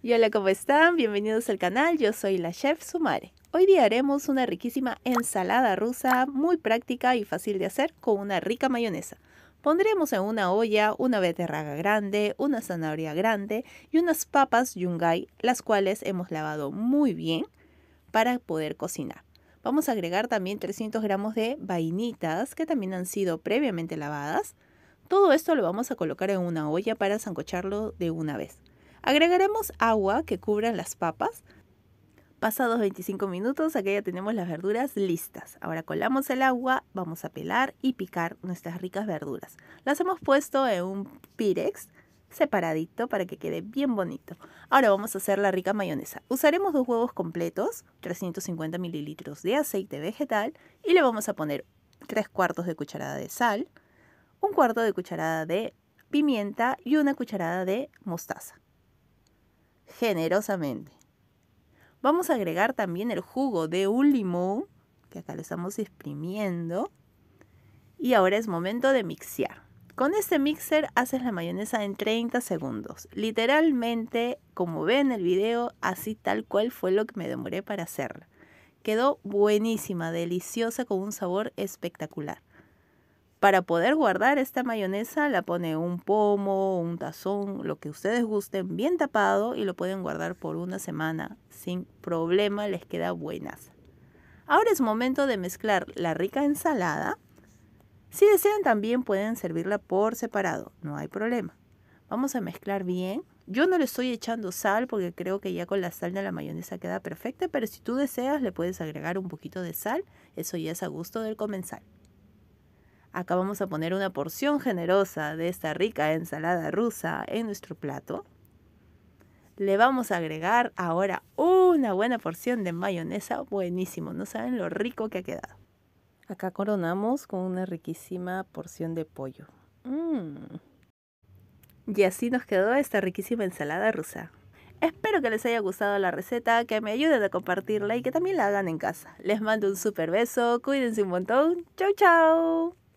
Y hola, ¿cómo están? Bienvenidos al canal, yo soy la chef Sumare. Hoy día haremos una riquísima ensalada rusa, muy práctica y fácil de hacer con una rica mayonesa. Pondremos en una olla una beterraga grande, una zanahoria grande y unas papas yungay, las cuales hemos lavado muy bien para poder cocinar. Vamos a agregar también 300 gramos de vainitas que también han sido previamente lavadas. Todo esto lo vamos a colocar en una olla para sancocharlo de una vez. Agregaremos agua que cubra las papas. Pasados 25 minutos, aquí ya tenemos las verduras listas. Ahora colamos el agua, vamos a pelar y picar nuestras ricas verduras. Las hemos puesto en un pirex separadito para que quede bien bonito. Ahora vamos a hacer la rica mayonesa. Usaremos dos huevos completos, 350 mililitros de aceite vegetal y le vamos a poner 3 cuartos de cucharada de sal, un cuarto de cucharada de pimienta y una cucharada de mostaza generosamente. Vamos a agregar también el jugo de un limón, que acá lo estamos exprimiendo. Y ahora es momento de mixear. Con este mixer haces la mayonesa en 30 segundos. Literalmente, como ve en el video, así tal cual fue lo que me demoré para hacerla. Quedó buenísima, deliciosa, con un sabor espectacular. Para poder guardar esta mayonesa la pone un pomo, un tazón, lo que ustedes gusten, bien tapado y lo pueden guardar por una semana. Sin problema les queda buenas. Ahora es momento de mezclar la rica ensalada. Si desean también pueden servirla por separado, no hay problema. Vamos a mezclar bien. Yo no le estoy echando sal porque creo que ya con la sal de la mayonesa queda perfecta, pero si tú deseas le puedes agregar un poquito de sal, eso ya es a gusto del comensal. Acá vamos a poner una porción generosa de esta rica ensalada rusa en nuestro plato. Le vamos a agregar ahora una buena porción de mayonesa. Buenísimo, no saben lo rico que ha quedado. Acá coronamos con una riquísima porción de pollo. Mm. Y así nos quedó esta riquísima ensalada rusa. Espero que les haya gustado la receta, que me ayuden a compartirla y que también la hagan en casa. Les mando un super beso, cuídense un montón. Chau, chau.